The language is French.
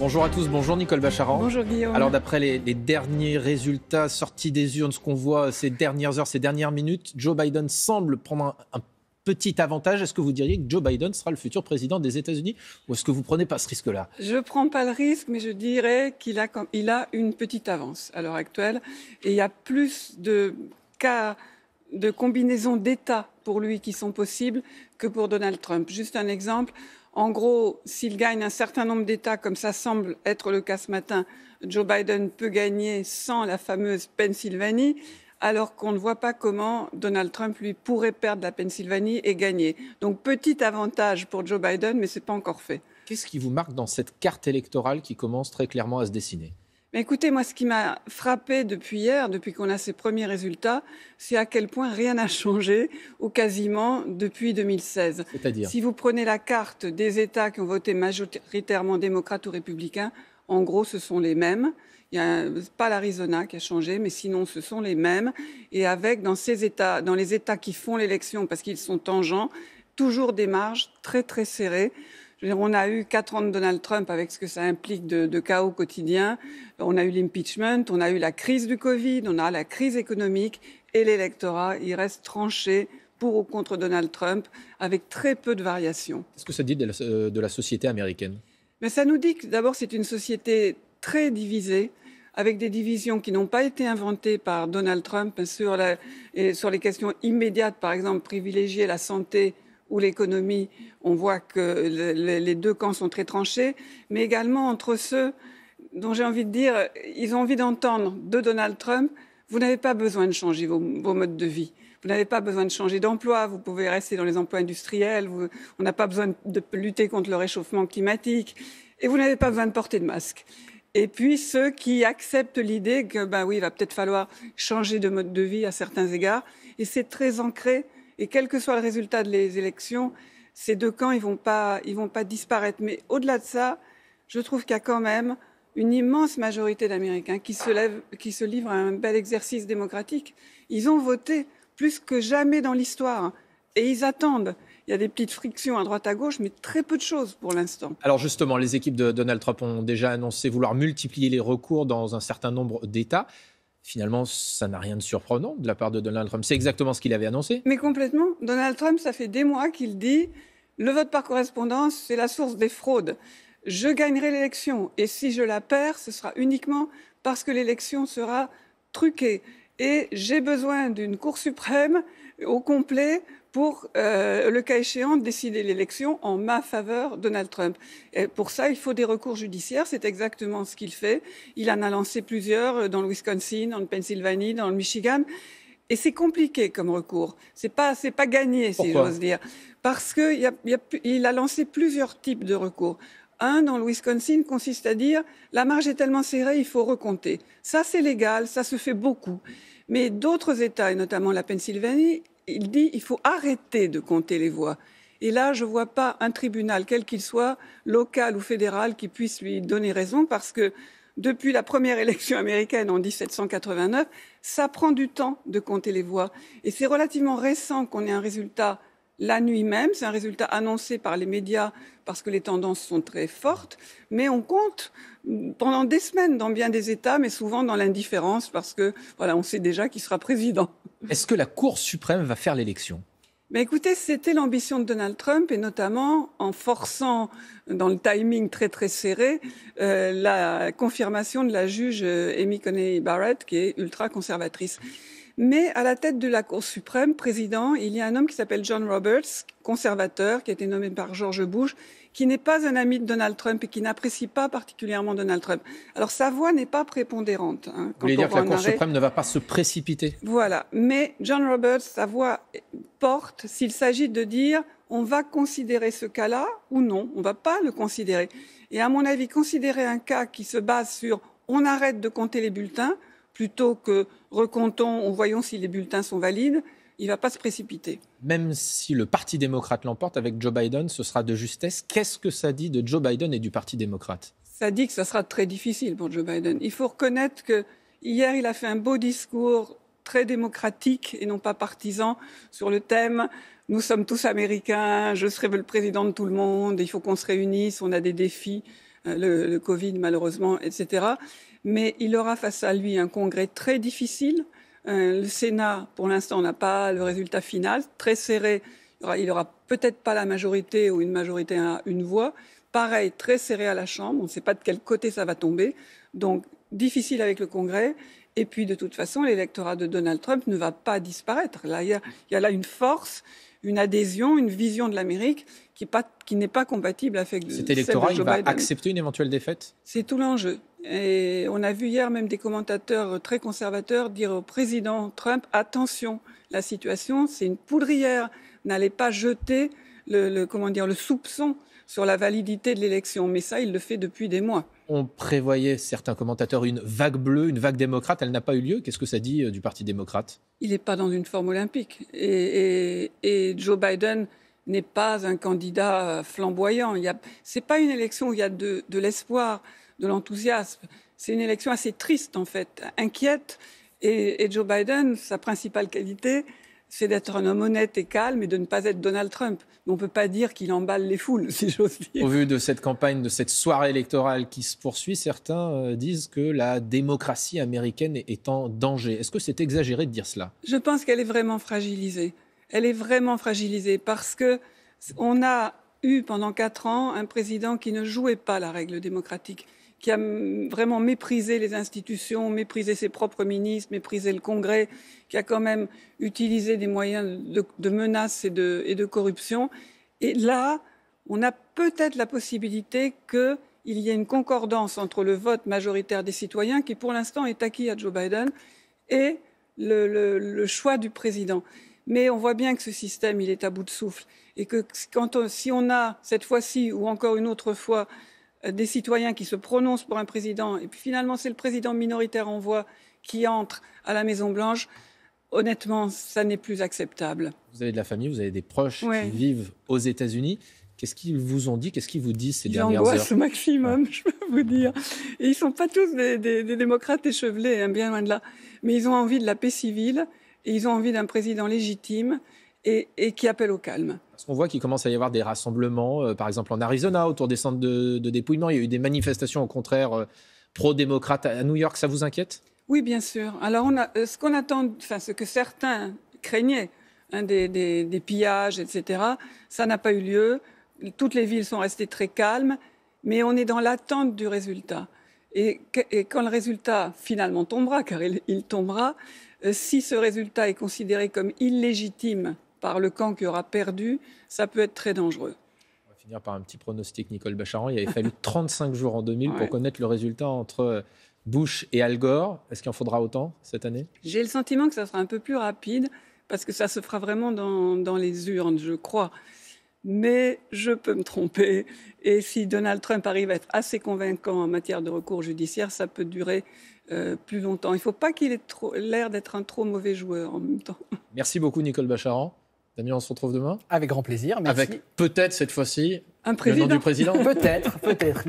Bonjour à tous, bonjour Nicole Bacharan. Bonjour Guillaume. Alors d'après les, derniers résultats sortis des urnes, ce qu'on voit ces dernières heures, ces dernières minutes, Joe Biden semble prendre un, petit avantage. Est-ce que vous diriez que Joe Biden sera le futur président des États-Unis ou est-ce que vous prenez pas ce risque-là Je ne prends pas le risque, mais je dirais qu'il a, a une petite avance à l'heure actuelle et il y a plus de cas de combinaison d'États pour lui qui sont possibles que pour Donald Trump. Juste un exemple, en gros, s'il gagne un certain nombre d'États, comme ça semble être le cas ce matin, Joe Biden peut gagner sans la fameuse Pennsylvanie, alors qu'on ne voit pas comment Donald Trump, lui, pourrait perdre la Pennsylvanie et gagner. Donc petit avantage pour Joe Biden, mais ce n'est pas encore fait. Qu'est-ce qui vous marque dans cette carte électorale qui commence très clairement à se dessiner mais écoutez, moi, ce qui m'a frappé depuis hier, depuis qu'on a ces premiers résultats, c'est à quel point rien n'a changé, ou quasiment depuis 2016. C'est-à-dire Si vous prenez la carte des États qui ont voté majoritairement démocrate ou républicains, en gros, ce sont les mêmes. Il n'y a pas l'Arizona qui a changé, mais sinon, ce sont les mêmes. Et avec, dans ces États, dans les États qui font l'élection, parce qu'ils sont tangents, toujours des marges très, très serrées on a eu quatre ans de Donald Trump avec ce que ça implique de, chaos quotidien. On a eu l'impeachment, on a eu la crise du Covid, on a la crise économique et l'électorat, il reste tranché pour ou contre Donald Trump avec très peu de variations. Qu'est-ce que ça dit de la, euh, société américaine Mais ça nous dit que d'abord c'est une société très divisée avec des divisions qui n'ont pas été inventées par Donald Trump sur les questions immédiates, par exemple privilégier la santé où l'économie, on voit que les deux camps sont très tranchés, mais également entre ceux dont j'ai envie de dire, ils ont envie d'entendre de Donald Trump, vous n'avez pas besoin de changer vos, modes de vie. Vous n'avez pas besoin de changer d'emploi, vous pouvez rester dans les emplois industriels, on n'a pas besoin de lutter contre le réchauffement climatique, et vous n'avez pas besoin de porter de masque. Et puis ceux qui acceptent l'idée que, ben oui, il va peut-être falloir changer de mode de vie à certains égards, et c'est très ancré et quel que soit le résultat des élections, ces deux camps, ils vont pas, vont pas disparaître. Mais au-delà de ça, je trouve qu'il y a quand même une immense majorité d'Américains qui se lèvent, qui se livrent à un bel exercice démocratique. Ils ont voté plus que jamais dans l'histoire et ils attendent. Il y a des petites frictions à droite à gauche, mais très peu de choses pour l'instant. Alors justement, les équipes de Donald Trump ont déjà annoncé vouloir multiplier les recours dans un certain nombre d'États finalement, ça n'a rien de surprenant de la part de Donald Trump. C'est exactement ce qu'il avait annoncé. Mais complètement. Donald Trump, ça fait des mois qu'il dit le vote par correspondance, c'est la source des fraudes. Je gagnerai l'élection et si je la perds, ce sera uniquement parce que l'élection sera truquée. Et j'ai besoin d'une Cour suprême au complet pour, euh, le cas échéant, décider l'élection en ma faveur, Donald Trump. Et pour ça, il faut des recours judiciaires. C'est exactement ce qu'il fait. Il en a lancé plusieurs euh, dans le Wisconsin, dans en Pennsylvanie, dans le Michigan. Et c'est compliqué comme recours. C'est pas, c'est pas gagné, si j'ose dire. Parce qu'il a, a lancé plusieurs types de recours. Un dans le Wisconsin consiste à dire la marge est tellement serrée, il faut recompter. Ça, c'est légal, ça se fait beaucoup. Mais d'autres États, et notamment la Pennsylvanie, il dit qu'il faut arrêter de compter les voix. Et là, je ne vois pas un tribunal, quel qu'il soit, local ou fédéral, qui puisse lui donner raison parce que depuis la première élection américaine en 1789, ça prend du temps de compter les voix. Et c'est relativement récent qu'on ait un résultat la nuit même. C'est un résultat annoncé par les médias parce que les tendances sont très fortes, mais on compte pendant des semaines dans bien des États, mais souvent dans l'indifférence parce que voilà, on sait déjà qui sera président. Est-ce que la Cour suprême va faire l'élection mais écoutez, c'était l'ambition de Donald Trump et notamment en forçant, dans le timing très très serré, euh, la confirmation de la juge euh, Amy Coney Barrett, qui est ultra conservatrice. Mais à la tête de la Cour suprême, président, il y a un homme qui s'appelle John Roberts, conservateur, qui a été nommé par George Bush, qui n'est pas un ami de Donald Trump et qui n'apprécie pas particulièrement Donald Trump. Alors sa voix n'est pas prépondérante. Hein, Vous voulez dire que la Cour suprême ne va pas se précipiter Voilà. Mais John Roberts, sa voix porte s'il s'agit de dire on va considérer ce cas-là ou non, on ne va pas le considérer. Et à mon avis, considérer un cas qui se base sur on arrête de compter les bulletins, plutôt que recomptons ou voyons si les bulletins sont valides, il ne va pas se précipiter. Même si le Parti démocrate l'emporte avec Joe Biden, ce sera de justesse. Qu'est-ce que ça dit de Joe Biden et du Parti démocrate Ça dit que ça sera très difficile pour Joe Biden. Il faut reconnaître que hier, il a fait un beau discours très démocratique et non pas partisan sur le thème nous sommes tous américains, je serai le président de tout le monde, il faut qu'on se réunisse, on a des défis. Euh, le, Covid malheureusement, etc. Mais il aura face à lui un congrès très difficile. Euh, le Sénat, pour l'instant, n'a pas le résultat final, très serré. Il aura, peut-être pas la majorité ou une majorité à une voix. Pareil, très serré à la Chambre. On ne sait pas de quel côté ça va tomber. Donc, difficile avec le Congrès. Et puis, de toute façon, l'électorat de Donald Trump ne va pas disparaître. Là, il il y a là une force une adhésion, une vision de l'Amérique qui, n'est pas compatible avec cet électorat. il va accepter une éventuelle défaite. C'est tout l'enjeu. Et on a vu hier même des commentateurs très conservateurs dire au président Trump attention, la situation, c'est une poudrière. N'allez pas jeter le, le, comment dire le soupçon sur la validité de l'élection. Mais ça, il le fait depuis des mois. On prévoyait, certains commentateurs, une vague bleue, une vague démocrate. Elle n'a pas eu lieu. Qu'est-ce que ça dit euh, du Parti démocrate Il n'est pas dans une forme olympique. Et, Joe Biden n'est pas un candidat euh, flamboyant. Ce n'est pas une élection où il y a de, l'espoir, de l'enthousiasme. C'est une élection assez triste, en fait, inquiète. et Joe Biden, sa principale qualité, c'est d'être un homme honnête et calme et de ne pas être Donald Trump. on ne peut pas dire qu'il emballe les foules, si j'ose dire. Au vu de cette campagne, de cette soirée électorale qui se poursuit, certains euh, disent que la démocratie américaine est en danger. Est-ce que c'est exagéré de dire cela Je pense qu'elle est vraiment fragilisée. Elle est vraiment fragilisée parce qu'on a eu pendant quatre ans un président qui ne jouait pas la règle démocratique qui a vraiment méprisé les institutions, méprisé ses propres ministres, méprisé le Congrès, qui a quand même utilisé des moyens de, menaces et de, corruption. Et là, on a peut-être la possibilité qu'il y ait une concordance entre le vote majoritaire des citoyens, qui pour l'instant est acquis à Joe Biden, et le, choix du président. Mais on voit bien que ce système, il est à bout de souffle. Et que si on a, cette fois-ci ou encore une autre fois, euh, des citoyens qui se prononcent pour un président, et puis finalement c'est le président minoritaire en voix qui entre à la Maison-Blanche, honnêtement, ça n'est plus acceptable. Vous avez de la famille, vous avez des proches qui vivent aux États-Unis. Qu'est-ce qu'ils vous ont dit Qu'est-ce qu'ils vous disent ces ils dernières heures au maximum, je peux vous dire. ils ne sont pas tous des, démocrates échevelés, hein, bien loin de là. Mais ils ont envie de la paix civile et ils ont envie d'un président légitime et qui appelle au calme. On voit qu'il commence à y avoir des rassemblements, euh, par exemple en Arizona, autour des centres de, dépouillement. Il y a eu des manifestations, au contraire, euh, pro-démocrates à New York. Ça vous inquiète Oui, bien sûr. Alors, on euh, ce qu'on attend, enfin, ce que certains craignaient, hein, des, pillages, etc., ça n'a pas eu lieu. Toutes les villes sont restées très calmes, mais on est dans l'attente du résultat. Et, quand le résultat finalement tombera, car il, tombera, si ce résultat est considéré comme illégitime par le camp qui aura perdu, ça peut être très dangereux On va finir par un petit pronostic, Nicole Bacharan. Il avait fallu 35 jours en 2000 pour connaître le résultat entre Bush et Al Gore. Est-ce qu'il en faudra autant cette année J'ai le sentiment que ça sera un peu plus rapide parce que ça se fera vraiment dans, les urnes, je crois. Mais je peux me tromper. Et si Donald Trump arrive à être assez convaincant en matière de recours judiciaire, ça peut durer euh, plus longtemps. Il ne faut pas qu'il ait l'air d'être un trop mauvais joueur en même temps. Merci beaucoup, Nicole Bacharan. Damien, on se retrouve demain Avec grand plaisir, merci. Avec peut-être cette fois-ci un président. le nom du président Peut-être, peut-être.